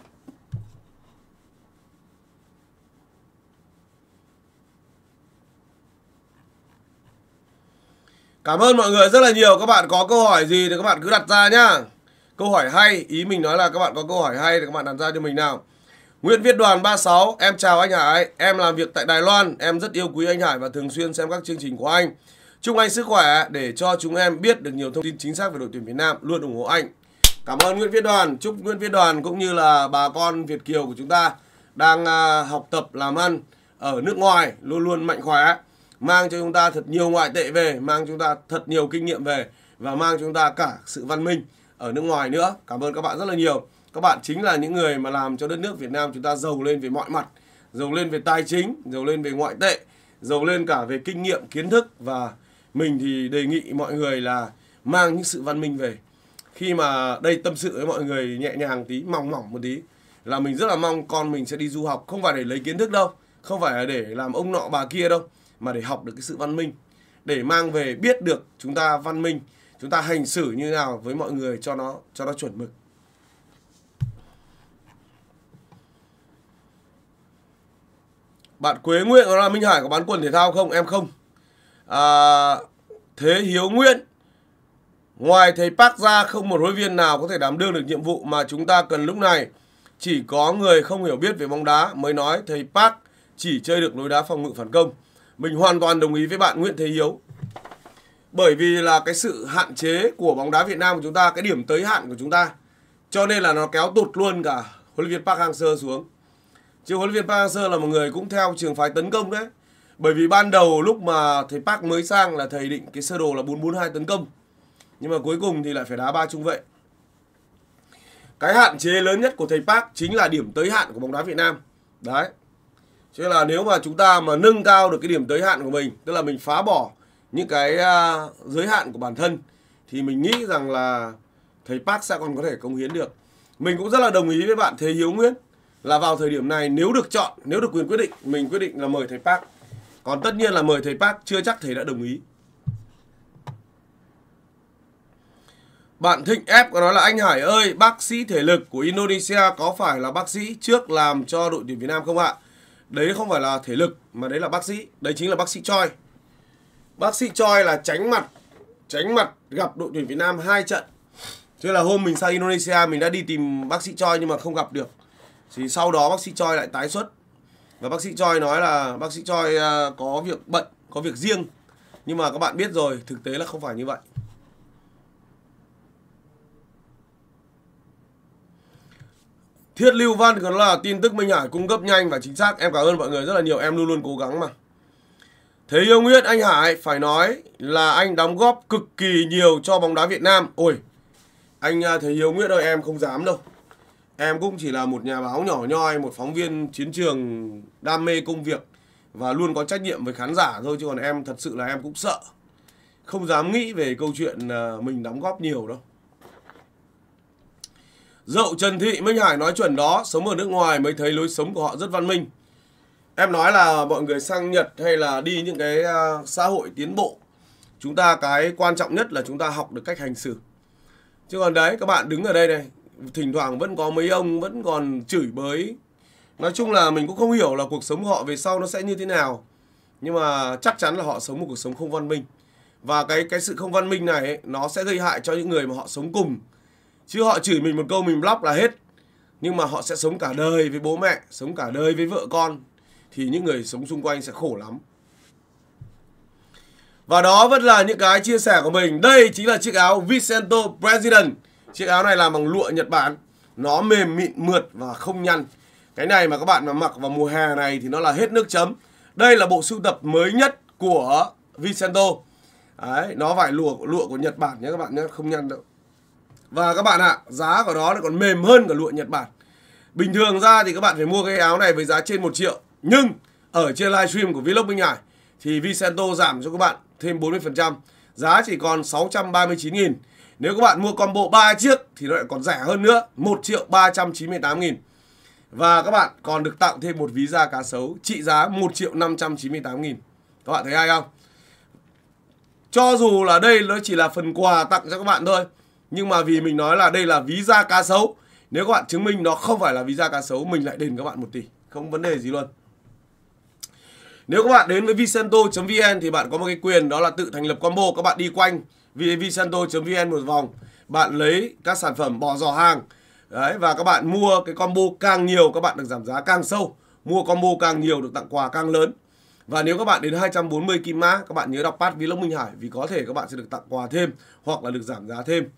Cảm ơn mọi người rất là nhiều. Các bạn có câu hỏi gì thì các bạn cứ đặt ra nhá. Câu hỏi hay, ý mình nói là các bạn có câu hỏi hay thì các bạn đặt ra cho mình nào. Nguyễn Viết Đoàn 36, em chào anh Hải, em làm việc tại Đài Loan, em rất yêu quý anh Hải và thường xuyên xem các chương trình của anh. Chúc anh sức khỏe để cho chúng em biết được nhiều thông tin chính xác về đội tuyển Việt Nam, luôn ủng hộ anh. Cảm ơn Nguyễn Viết Đoàn, chúc Nguyễn Viết Đoàn cũng như là bà con Việt Kiều của chúng ta đang à, học tập làm ăn ở nước ngoài luôn luôn mạnh khỏe, mang cho chúng ta thật nhiều ngoại tệ về, mang chúng ta thật nhiều kinh nghiệm về và mang chúng ta cả sự văn minh ở nước ngoài nữa. Cảm ơn các bạn rất là nhiều. Các bạn chính là những người mà làm cho đất nước Việt Nam chúng ta giàu lên về mọi mặt, giàu lên về tài chính, giàu lên về ngoại tệ, giàu lên cả về kinh nghiệm, kiến thức và mình thì đề nghị mọi người là mang những sự văn minh về. Khi mà đây tâm sự với mọi người nhẹ nhàng tí, mỏng mỏng một tí là mình rất là mong con mình sẽ đi du học không phải để lấy kiến thức đâu, không phải là để làm ông nọ bà kia đâu mà để học được cái sự văn minh để mang về biết được chúng ta văn minh chúng ta hành xử như nào với mọi người cho nó cho nó chuẩn mực bạn Quế Nguyện đó là Minh Hải có bán quần thể thao không em không à, Thế Hiếu Nguyên ngoài thầy Park ra không một huấn viên nào có thể đảm đương được nhiệm vụ mà chúng ta cần lúc này chỉ có người không hiểu biết về bóng đá mới nói thầy Park chỉ chơi được lối đá phòng ngự phản công mình hoàn toàn đồng ý với bạn Nguyễn Thế Hiếu bởi vì là cái sự hạn chế của bóng đá Việt Nam của chúng ta cái điểm tới hạn của chúng ta cho nên là nó kéo tụt luôn cả huấn luyện viên Park Hang Seo xuống chứ huấn luyện viên Park Hang Seo là một người cũng theo trường phái tấn công đấy bởi vì ban đầu lúc mà thầy Park mới sang là thầy định cái sơ đồ là 442 tấn công nhưng mà cuối cùng thì lại phải đá ba trung vệ cái hạn chế lớn nhất của thầy Park chính là điểm tới hạn của bóng đá Việt Nam đấy cho nên là nếu mà chúng ta mà nâng cao được cái điểm tới hạn của mình tức là mình phá bỏ những cái à, giới hạn của bản thân thì mình nghĩ rằng là thầy Park sẽ còn có thể cống hiến được. Mình cũng rất là đồng ý với bạn Thế Hiếu Nguyễn là vào thời điểm này nếu được chọn, nếu được quyền quyết định, mình quyết định là mời thầy Park. Còn tất nhiên là mời thầy Park chưa chắc thầy đã đồng ý. Bạn Thịnh F có nói là anh Hải ơi, bác sĩ thể lực của Indonesia có phải là bác sĩ trước làm cho đội tuyển Việt Nam không ạ? Đấy không phải là thể lực mà đấy là bác sĩ, đấy chính là bác sĩ Choi. Bác sĩ Choi là tránh mặt tránh mặt gặp đội tuyển Việt Nam hai trận. Thế là hôm mình sang Indonesia mình đã đi tìm bác sĩ Choi nhưng mà không gặp được. Thì sau đó bác sĩ Choi lại tái xuất. Và bác sĩ Choi nói là bác sĩ Choi à, có việc bận, có việc riêng. Nhưng mà các bạn biết rồi, thực tế là không phải như vậy. Thiết Lưu Văn còn là tin tức Minh Hải cung cấp nhanh và chính xác. Em cảm ơn mọi người rất là nhiều. Em luôn luôn cố gắng mà. Thế yêu Nguyễn anh Hải phải nói là anh đóng góp cực kỳ nhiều cho bóng đá Việt Nam. Ôi, anh à, Thế Hiếu Nguyễn ơi em không dám đâu. Em cũng chỉ là một nhà báo nhỏ nhoi, một phóng viên chiến trường đam mê công việc và luôn có trách nhiệm với khán giả thôi chứ còn em thật sự là em cũng sợ. Không dám nghĩ về câu chuyện à, mình đóng góp nhiều đâu. Dậu Trần Thị Minh Hải nói chuẩn đó, sống ở nước ngoài mới thấy lối sống của họ rất văn minh em nói là mọi người sang Nhật hay là đi những cái à, xã hội tiến bộ chúng ta cái quan trọng nhất là chúng ta học được cách hành xử chứ còn đấy các bạn đứng ở đây này thỉnh thoảng vẫn có mấy ông vẫn còn chửi bới nói chung là mình cũng không hiểu là cuộc sống họ về sau nó sẽ như thế nào nhưng mà chắc chắn là họ sống một cuộc sống không văn minh và cái cái sự không văn minh này ấy, nó sẽ gây hại cho những người mà họ sống cùng chứ họ chửi mình một câu mình block là hết nhưng mà họ sẽ sống cả đời với bố mẹ sống cả đời với vợ con thì những người sống xung quanh sẽ khổ lắm. Và đó vẫn là những cái chia sẻ của mình. Đây chính là chiếc áo Vicento President. Chiếc áo này làm bằng lụa Nhật Bản. Nó mềm mịn mượt và không nhăn. Cái này mà các bạn mà mặc vào mùa hè này thì nó là hết nước chấm. Đây là bộ sưu tập mới nhất của Vicento. Đấy, nó vải lụa lụa của Nhật Bản nhé các bạn nhé, không nhăn đâu. Và các bạn ạ, à, giá của nó lại còn mềm hơn cả lụa Nhật Bản. Bình thường ra thì các bạn phải mua cái áo này với giá trên 1 triệu nhưng ở trên livestream của Vlog Minh Hải thì Vicento giảm cho các bạn thêm 40%, giá chỉ còn 639 000 Nếu các bạn mua combo 3 chiếc thì nó lại còn rẻ hơn nữa, 1 triệu 398 000 Và các bạn còn được tặng thêm một ví da cá sấu trị giá 1 triệu 598 000 Các bạn thấy hay không? Cho dù là đây nó chỉ là phần quà tặng cho các bạn thôi, nhưng mà vì mình nói là đây là ví da cá sấu, nếu các bạn chứng minh nó không phải là ví da cá sấu, mình lại đền các bạn 1 tỷ, không vấn đề gì luôn. Nếu các bạn đến với Vicento.vn thì bạn có một cái quyền đó là tự thành lập combo. Các bạn đi quanh Vicento.vn một vòng. Bạn lấy các sản phẩm bỏ giỏ hàng. Đấy, và các bạn mua cái combo càng nhiều các bạn được giảm giá càng sâu. Mua combo càng nhiều được tặng quà càng lớn. Và nếu các bạn đến 240 kim mã, các bạn nhớ đọc pass Vlog Minh Hải vì có thể các bạn sẽ được tặng quà thêm hoặc là được giảm giá thêm.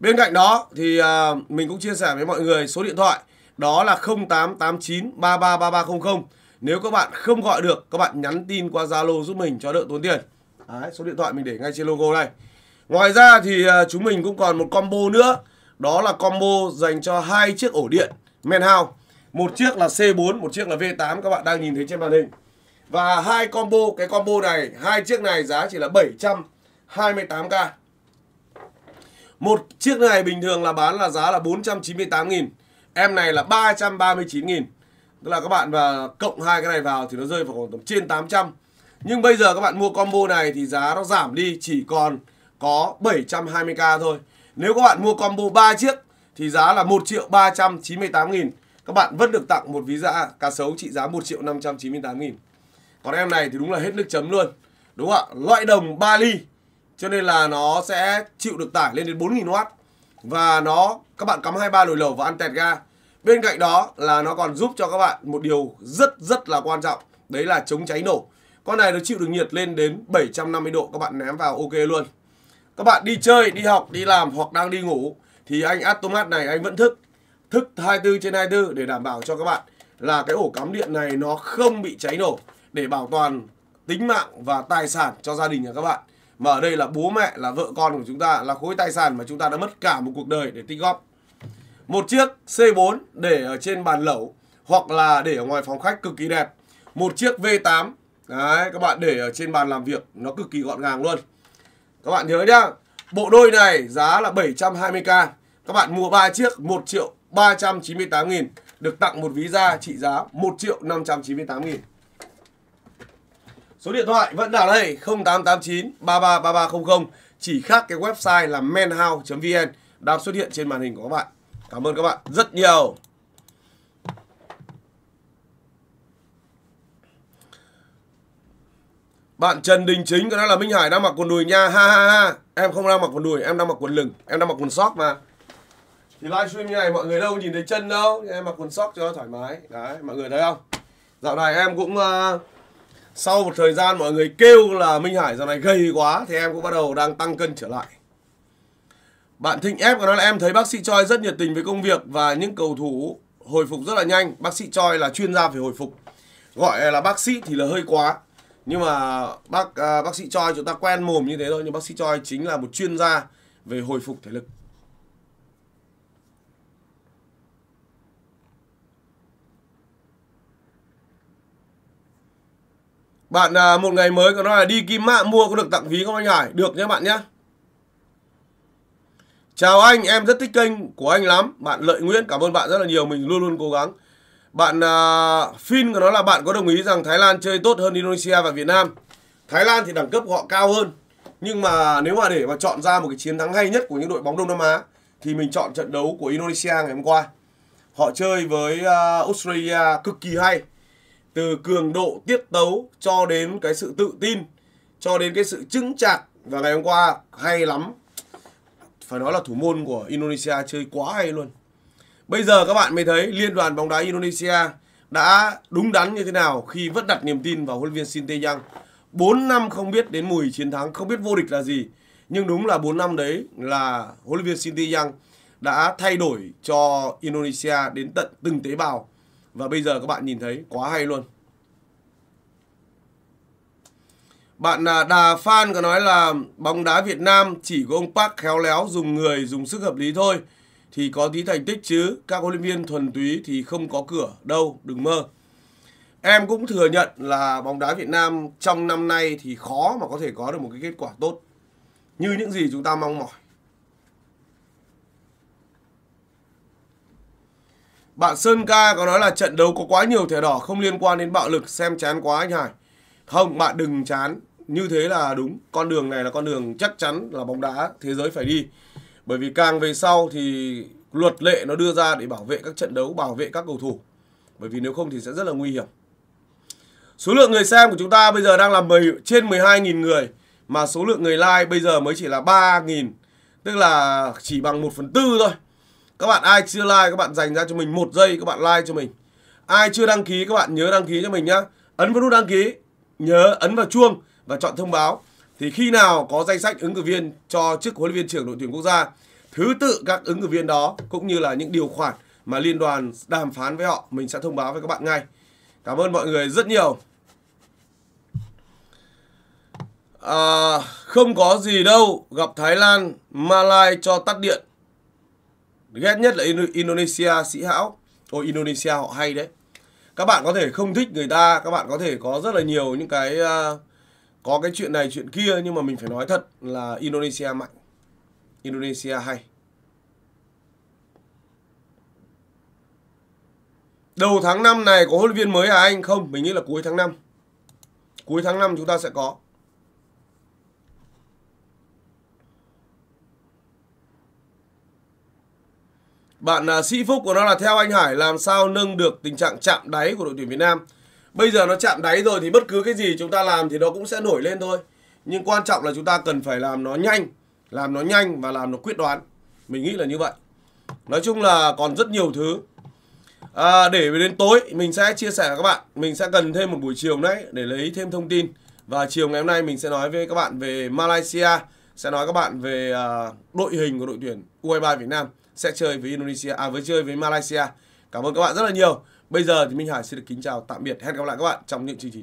Bên cạnh đó thì à, mình cũng chia sẻ với mọi người số điện thoại đó là 0889 333300 nếu các bạn không gọi được, các bạn nhắn tin qua Zalo giúp mình cho đỡ tốn tiền. Đấy, số điện thoại mình để ngay trên logo này. Ngoài ra thì à, chúng mình cũng còn một combo nữa. Đó là combo dành cho hai chiếc ổ điện Men Hao, Một chiếc là C4, một chiếc là V8 các bạn đang nhìn thấy trên màn hình. Và hai combo, cái combo này, hai chiếc này giá chỉ là 728k. Một chiếc này bình thường là bán là giá là 498 000 Em này là 339 000 Tức là các bạn và cộng hai cái này vào thì nó rơi vào khoảng tầm trên 800. Nhưng bây giờ các bạn mua combo này thì giá nó giảm đi chỉ còn có 720k thôi. Nếu các bạn mua combo 3 chiếc thì giá là 1 triệu 398 nghìn. Các bạn vẫn được tặng một ví dạ cá sấu trị giá 1 triệu 598 nghìn. Còn em này thì đúng là hết nước chấm luôn. Đúng không ạ? Loại đồng 3 ly. Cho nên là nó sẽ chịu được tải lên đến 4.000W. Và nó, các bạn cắm 23 nồi lẩu và ăn tẹt ga. Bên cạnh đó là nó còn giúp cho các bạn một điều rất rất là quan trọng, đấy là chống cháy nổ. Con này nó chịu được nhiệt lên đến 750 độ các bạn ném vào ok luôn. Các bạn đi chơi, đi học, đi làm hoặc đang đi ngủ thì anh Atomat này anh vẫn thức. Thức 24 trên 24 để đảm bảo cho các bạn là cái ổ cắm điện này nó không bị cháy nổ để bảo toàn tính mạng và tài sản cho gia đình nhà các bạn. Mà ở đây là bố mẹ, là vợ con của chúng ta, là khối tài sản mà chúng ta đã mất cả một cuộc đời để tích góp. Một chiếc C4 để ở trên bàn lẩu hoặc là để ở ngoài phòng khách cực kỳ đẹp. Một chiếc V8 đấy các bạn để ở trên bàn làm việc nó cực kỳ gọn gàng luôn. Các bạn nhớ nhá, bộ đôi này giá là 720k. Các bạn mua 3 chiếc 1 triệu 398 nghìn được tặng một ví da trị giá 1 triệu 598 nghìn. Số điện thoại vẫn là đây 0889 333300 chỉ khác cái website là menhouse.vn đang xuất hiện trên màn hình của các bạn. Cảm ơn các bạn rất nhiều. Bạn Trần Đình Chính có nói là Minh Hải đang mặc quần đùi nha. Ha ha ha. Em không đang mặc quần đùi, em đang mặc quần lửng, em đang mặc quần sóc mà. Thì livestream như này mọi người đâu nhìn thấy chân đâu, em mặc quần sóc cho thoải mái. Đấy, mọi người thấy không? Dạo này em cũng uh, sau một thời gian mọi người kêu là Minh Hải dạo này gầy quá thì em cũng bắt đầu đang tăng cân trở lại. Bạn Thịnh F của nó là em thấy bác sĩ Choi rất nhiệt tình với công việc và những cầu thủ hồi phục rất là nhanh. Bác sĩ Choi là chuyên gia về hồi phục. Gọi là bác sĩ thì là hơi quá. Nhưng mà bác à, bác sĩ Choi chúng ta quen mồm như thế thôi nhưng bác sĩ Choi chính là một chuyên gia về hồi phục thể lực. Bạn à, một ngày mới của nó là đi kim mạ mua có được tặng ví không anh Hải? Được nhé bạn nhé. Chào anh, em rất thích kênh của anh lắm. Bạn Lợi Nguyễn, cảm ơn bạn rất là nhiều, mình luôn luôn cố gắng. Bạn uh, Finn nó là bạn có đồng ý rằng Thái Lan chơi tốt hơn Indonesia và Việt Nam. Thái Lan thì đẳng cấp họ cao hơn. Nhưng mà nếu mà để mà chọn ra một cái chiến thắng hay nhất của những đội bóng Đông Nam Á thì mình chọn trận đấu của Indonesia ngày hôm qua. Họ chơi với uh, Australia cực kỳ hay. Từ cường độ tiết tấu cho đến cái sự tự tin, cho đến cái sự chững chạc và ngày hôm qua hay lắm phải nói là thủ môn của Indonesia chơi quá hay luôn. Bây giờ các bạn mới thấy Liên đoàn bóng đá Indonesia đã đúng đắn như thế nào khi vẫn đặt niềm tin vào huấn luyện viên Shin Tae-yang. 4 năm không biết đến mùi chiến thắng, không biết vô địch là gì. Nhưng đúng là 4 năm đấy là huấn luyện viên Shin Tae-yang đã thay đổi cho Indonesia đến tận từng tế bào. Và bây giờ các bạn nhìn thấy quá hay luôn. Bạn à, Đà Phan có nói là bóng đá Việt Nam chỉ có ông Park khéo léo dùng người, dùng sức hợp lý thôi thì có tí thành tích chứ các huấn luyện viên thuần túy thì không có cửa đâu, đừng mơ. Em cũng thừa nhận là bóng đá Việt Nam trong năm nay thì khó mà có thể có được một cái kết quả tốt như những gì chúng ta mong mỏi. Bạn Sơn Ca có nói là trận đấu có quá nhiều thẻ đỏ không liên quan đến bạo lực xem chán quá anh Hải không bạn đừng chán như thế là đúng con đường này là con đường chắc chắn là bóng đá thế giới phải đi bởi vì càng về sau thì luật lệ nó đưa ra để bảo vệ các trận đấu bảo vệ các cầu thủ bởi vì nếu không thì sẽ rất là nguy hiểm số lượng người xem của chúng ta bây giờ đang là 10, trên 12.000 người mà số lượng người like bây giờ mới chỉ là 3.000 tức là chỉ bằng 1 phần tư thôi các bạn ai chưa like các bạn dành ra cho mình một giây các bạn like cho mình ai chưa đăng ký các bạn nhớ đăng ký cho mình nhá ấn vào nút đăng ký nhớ ấn vào chuông và chọn thông báo. Thì khi nào có danh sách ứng cử viên cho chức huấn luyện viên trưởng đội tuyển quốc gia, thứ tự các ứng cử viên đó cũng như là những điều khoản mà liên đoàn đàm phán với họ, mình sẽ thông báo với các bạn ngay. Cảm ơn mọi người rất nhiều. À, không có gì đâu, gặp Thái Lan, Malai cho tắt điện. Ghét nhất là Indonesia, sĩ hão. Ôi Indonesia họ hay đấy các bạn có thể không thích người ta các bạn có thể có rất là nhiều những cái uh, có cái chuyện này chuyện kia nhưng mà mình phải nói thật là Indonesia mạnh Indonesia hay đầu tháng 5 này có huấn luyện viên mới à anh không mình nghĩ là cuối tháng 5 cuối tháng 5 chúng ta sẽ có Bạn uh, Sĩ Phúc của nó là theo anh Hải làm sao nâng được tình trạng chạm đáy của đội tuyển Việt Nam. Bây giờ nó chạm đáy rồi thì bất cứ cái gì chúng ta làm thì nó cũng sẽ nổi lên thôi. Nhưng quan trọng là chúng ta cần phải làm nó nhanh, làm nó nhanh và làm nó quyết đoán. Mình nghĩ là như vậy. Nói chung là còn rất nhiều thứ. À, để đến tối mình sẽ chia sẻ với các bạn. Mình sẽ cần thêm một buổi chiều đấy để lấy thêm thông tin. Và chiều ngày hôm nay mình sẽ nói với các bạn về Malaysia, sẽ nói các bạn về à, đội hình của đội tuyển U23 Việt Nam sẽ chơi với Indonesia à với chơi với Malaysia. Cảm ơn các bạn rất là nhiều. Bây giờ thì Minh Hải xin được kính chào tạm biệt. Hẹn gặp lại các bạn trong những chương trình tiếp